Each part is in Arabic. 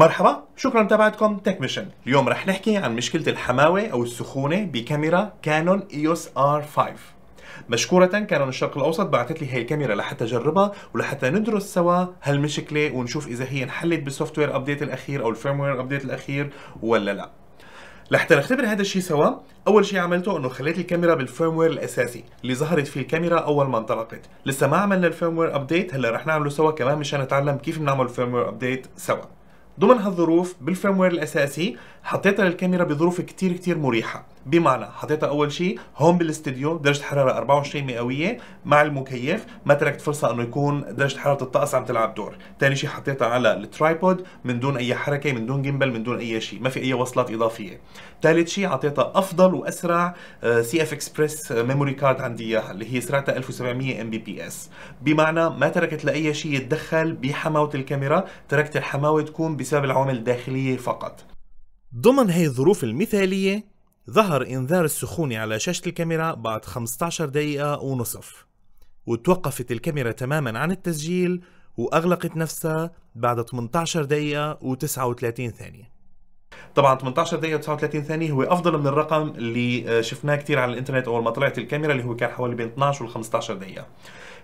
مرحبا شكرا لمتابعتكم تك ميشن اليوم رح نحكي عن مشكلة الحماوة أو السخونة بكاميرا كانون إيوس آر 5 مشكورة كانون الشرق الأوسط بعثت لي هي الكاميرا لحتى أجربها ولحتى ندرس سوا هالمشكلة ونشوف إذا هي انحلت بالسوفت وير أبديت الأخير أو الفيرم وير أبديت الأخير ولا لا لحتى نختبر هذا الشيء سوا اول شيء عملته انه خليت الكاميرا بالفيرم وير الاساسي اللي ظهرت فيه الكاميرا اول ما انطلقت لسه ما عملنا الفيرم وير ابديت هلا رح نعمله سوا كمان مشان نتعلم كيف بنعمل الفيرم وير ابديت سوا ضمن هالظروف بالفيرموير الاساسي حطيتها للكاميرا بظروف كتير كتير مريحه بمعنى حطيتها اول شيء هون بالاستديو درجه حراره 24 مئويه مع المكيف ما تركت فرصه انه يكون درجه حراره الطقس عم تلعب دور ثاني شيء حطيتها على الترايبود من دون اي حركه من دون جيمبل من دون اي شيء ما في اي وصلات اضافيه ثالث شيء اعطيتها افضل واسرع آه، سي اف اكسبريس ميموري آه، كارد عندي اياها اللي هي سرعتها 1700 ام بي بي اس بمعنى ما تركت لاي شيء يتدخل بحماوه الكاميرا تركت الحماوه تكون بسبب العوامل الداخليه فقط ضمن هي الظروف المثاليه ظهر إنذار السخونة على شاشة الكاميرا بعد 15 دقيقة ونصف وتوقفت الكاميرا تماما عن التسجيل وأغلقت نفسها بعد 18 دقيقة و39 ثانية طبعا 18 دقيقة و39 ثانية هو أفضل من الرقم اللي آه، شفناه كثير على الإنترنت أول ما طلعت الكاميرا اللي هو كان حوالي بين 12 و 15 دقيقة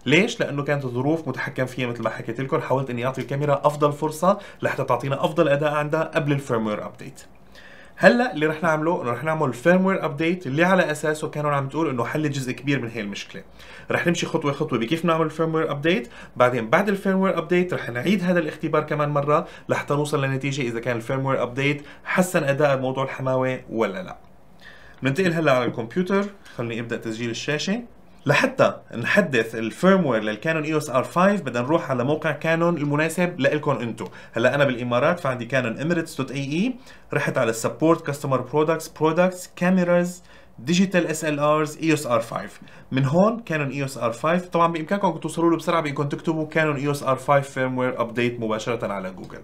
ليش؟ لأنه كانت الظروف متحكم فيها مثل ما حكيت لكم حاولت إني أعطي الكاميرا أفضل فرصة لحتى تعطينا أفضل أداء عندها قبل الفيرموير أبديت هلا اللي رح نعمله انه رح نعمل فيرموير ابديت اللي على اساسه كانوا عم تقول انه حل جزء كبير من هي المشكله رح نمشي خطوه خطوه بكيف نعمل الفيرموير ابديت بعدين بعد الفيرموير ابديت رح نعيد هذا الاختبار كمان مره لحتى نوصل لنتيجه اذا كان الفيرموير ابديت حسن اداء موضوع الحماوه ولا لا ننتقل هلا على الكمبيوتر خليني ابدا تسجيل الشاشه لحتى نحدث الفيرموير للكانون ايوس ار 5 بدنا نروح على موقع كانون المناسب لكم انتم هلا انا بالامارات فعندي كانون اميريتس دوت اي اي e. رحت على السبورت كاستمر برودكتس برودكتس كاميراز ديجيتال اس ال ارز ايوس ار 5 من هون كانون ايوس ار 5 طبعا بامكانكم توصلوا له بسرعه بانكم تكتبوا كانون ايوس ار 5 فيرموير ابديت مباشره على جوجل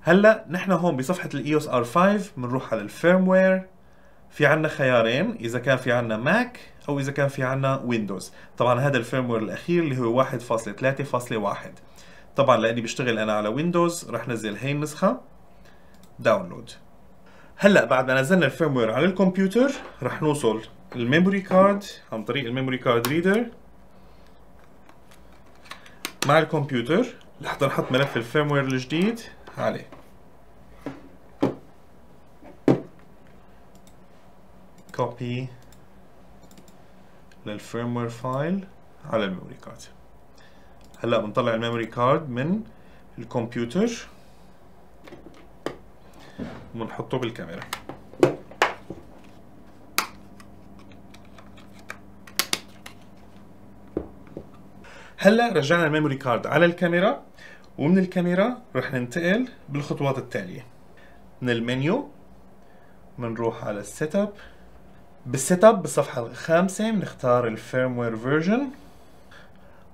هلا نحن هون بصفحه الايوس ار 5 بنروح على الفيرموير في عندنا خيارين اذا كان في عندنا ماك او اذا كان في عنا ويندوز طبعا هذا الفيرموير الاخير اللي هو 1.3.1 طبعا لاني بشتغل انا على ويندوز رح نزل هي النسخه داونلود هلا بعد ما نزلنا الفيرموير على الكمبيوتر رح نوصل الميموري كارد عن طريق الميموري كارد ريدر مع الكمبيوتر لحتى نحط ملف الفيرموير الجديد عليه copy للفيرموير فايل على الميموري كارد هلا بنطلع الميموري كارد من الكمبيوتر وبنحطه بالكاميرا هلا رجعنا الميموري كارد على الكاميرا ومن الكاميرا رح ننتقل بالخطوات التاليه من المنيو بنروح على السيت اب بالسيت اب بالصفحه الخامسه بنختار الفيرموير فيرجن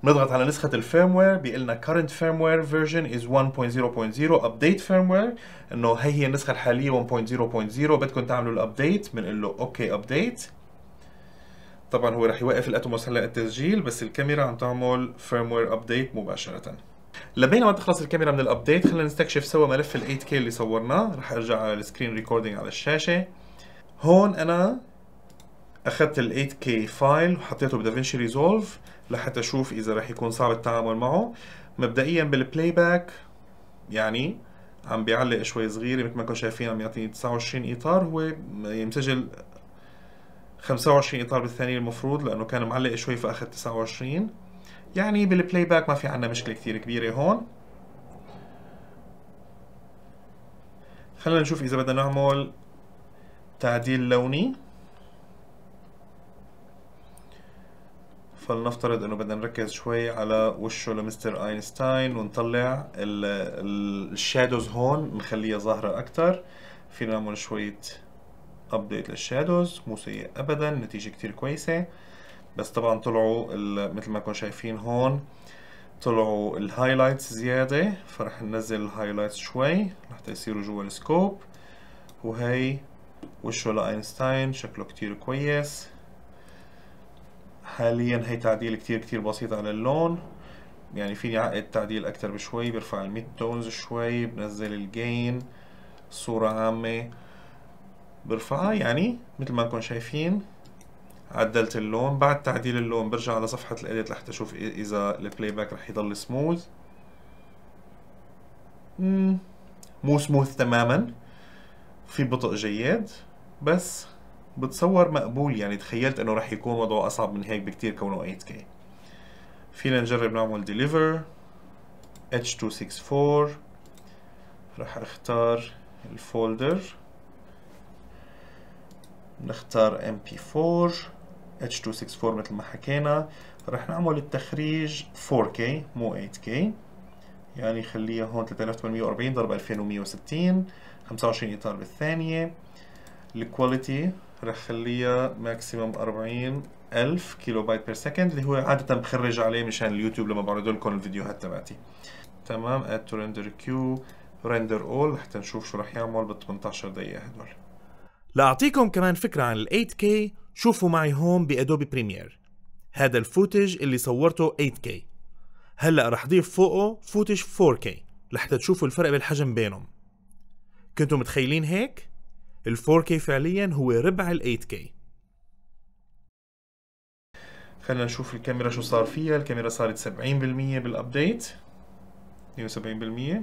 بنضغط على نسخة الفيرموير بيقول لنا current firmware version is 1.0.0 update firmware انه هي هي النسخة الحالية 1.0.0 بدكم تعملوا الابديت بنقول له اوكي ابديت طبعا هو رح يوقف الاتموس هلا التسجيل بس الكاميرا عم تعمل فيرموير ابديت مباشرة لبين ما تخلص الكاميرا من الابديت خلينا نستكشف سوا ملف ال 8K اللي صورناه رح ارجع على السكرين ريكوردينج على الشاشة هون انا اخدت ال 8K فايل وحطيته بدافنشي ريزولف لحتى اشوف اذا رح يكون صعب التعامل معه مبدئيا بالبلاي باك يعني عم بيعلق شوي صغير مثل ما كنتم شايفين عم يعطيني 29 اطار هو مسجل 25 اطار بالثانيه المفروض لانه كان معلق شوي فاخذ 29 يعني بالبلاي باك ما في عندنا مشكله كثير كبيره هون خلينا نشوف اذا بدنا نعمل تعديل لوني فلنفترض انه بدنا نركز شوي على وشه لمستر اينشتاين ونطلع الشادوز هون نخليها ظاهرة اكتر فينا نعمل شوية ابديت للشادوز مو سيء ابدا نتيجة كتير كويسة بس طبعا طلعوا مثل ما كنتم شايفين هون طلعوا الهايلايتس زيادة فرح ننزل الهايلايتس شوي لحتى يصيروا جوا السكوب وهي وشه لاينشتاين شكله كتير كويس حاليا هي تعديل كتير كتير بسيط على اللون يعني فيني اعقد تعديل اكتر بشوي برفع الميد تونز شوي بنزل الجين صورة عامة برفعها يعني مثل ما انكم شايفين عدلت اللون بعد تعديل اللون برجع على صفحة الاديت لحتى اشوف اذا البلاي باك رح يضل سموث مو سموث تماما في بطء جيد بس بتصور مقبول يعني تخيلت انه رح يكون وضعه اصعب من هيك بكتير كونه 8K فينا نجرب نعمل deliver H264 رح اختار الفولدر نختار mp4 h264 مثل ما حكينا رح نعمل التخريج 4k مو 8k يعني خليها هون 3840 ضرب 2160 25 اطار بالثانيه الكواليتي رح خليها ماكسيموم 40 ألف كيلو بايت بير سكند اللي هو عادة بخرج عليه مشان اليوتيوب لما بعرض لكم الفيديوهات تبعتي تمام اد تو رندر كيو رندر اول لحتى نشوف شو رح يعمل بال 18 دقيقة هدول لأعطيكم كمان فكرة عن ال 8K شوفوا معي هون بأدوبي بريمير هذا الفوتج اللي صورته 8K هلأ رح ضيف فوقه فوتج 4K لحتى تشوفوا الفرق بالحجم بينهم كنتوا متخيلين هيك؟ ال 4K فعليا هو ربع ال 8K خلينا نشوف الكاميرا شو صار فيها الكاميرا صارت 70% بالابديت 72%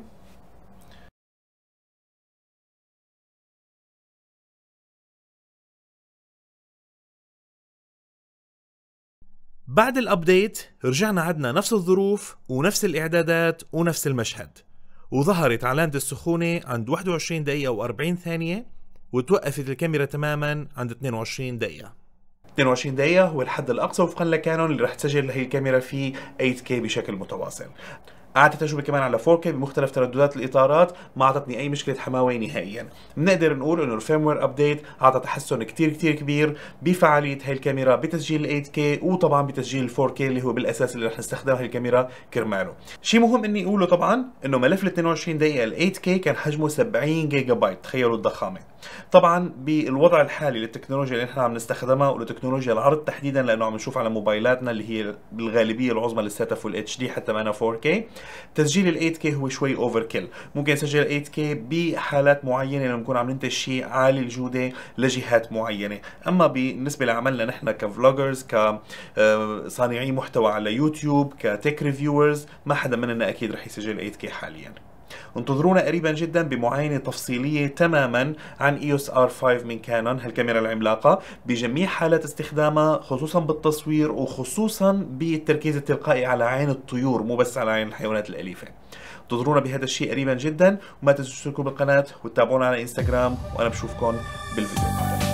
بعد الابديت رجعنا عدنا نفس الظروف ونفس الاعدادات ونفس المشهد وظهرت علامة السخونة عند 21 دقيقة و40 ثانية وتوقفت الكاميرا تماما عند 22 دقيقة 22 دقيقة هو الحد الأقصى وفقا لكانون اللي رح تسجل هي الكاميرا فيه 8K بشكل متواصل قعدت التجربة كمان على 4K بمختلف ترددات الاطارات ما اعطتني اي مشكله حماوي نهائيا بنقدر نقول انه الفيرموير ابديت اعطى تحسن كتير كتير كبير بفعاليه هاي الكاميرا بتسجيل 8K وطبعا بتسجيل 4K اللي هو بالاساس اللي رح نستخدم هاي الكاميرا كرماله شيء مهم اني اقوله طبعا انه ملف ال 22 دقيقه ال 8K كان حجمه 70 جيجا بايت تخيلوا الضخامه طبعا بالوضع الحالي للتكنولوجيا اللي نحن عم نستخدمها ولتكنولوجيا العرض تحديدا لانه عم نشوف على موبايلاتنا اللي هي بالغالبيه العظمى فول والاتش دي حتى ما انا 4K تسجيل ال 8K هو شوي اوفر كيل ممكن نسجل 8K بحالات معينه لما نكون عم ننتج شيء عالي الجوده لجهات معينه اما بالنسبه لعملنا نحن كفلوجرز كصانعي آه، محتوى على يوتيوب كتك ريفيورز ما حدا مننا اكيد رح يسجل 8K حاليا انتظرونا قريبا جدا بمعاينة تفصيلية تماما عن EOS R5 من كانون هالكاميرا العملاقة بجميع حالات استخدامها خصوصا بالتصوير وخصوصا بالتركيز التلقائي على عين الطيور مو بس على عين الحيوانات الأليفة انتظرونا بهذا الشيء قريبا جدا وما تنسوا تشتركوا بالقناة وتتابعونا على انستغرام وانا بشوفكم بالفيديو المقبل